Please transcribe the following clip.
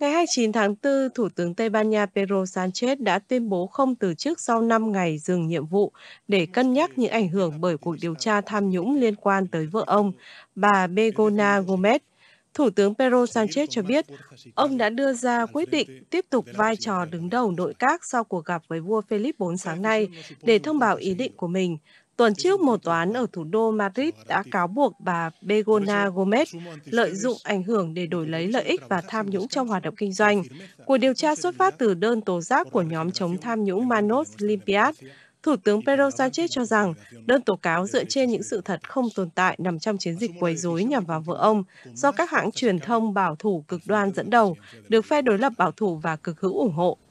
Ngày 29 tháng 4, Thủ tướng Tây Ban Nha Pedro Sánchez đã tuyên bố không từ chức sau 5 ngày dừng nhiệm vụ để cân nhắc những ảnh hưởng bởi cuộc điều tra tham nhũng liên quan tới vợ ông, bà Begona Gomez. Thủ tướng Pedro Sánchez cho biết, ông đã đưa ra quyết định tiếp tục vai trò đứng đầu nội các sau cuộc gặp với vua Philip IV sáng nay để thông báo ý định của mình, Tuần trước, một tòa án ở thủ đô Madrid đã cáo buộc bà Begona Gomez lợi dụng ảnh hưởng để đổi lấy lợi ích và tham nhũng trong hoạt động kinh doanh. Cuộc điều tra xuất phát từ đơn tố giác của nhóm chống tham nhũng Manos Limpias. Thủ tướng Pedro Sanchez cho rằng đơn tố cáo dựa trên những sự thật không tồn tại nằm trong chiến dịch quấy rối nhằm vào vợ ông do các hãng truyền thông bảo thủ cực đoan dẫn đầu, được phe đối lập bảo thủ và cực hữu ủng hộ.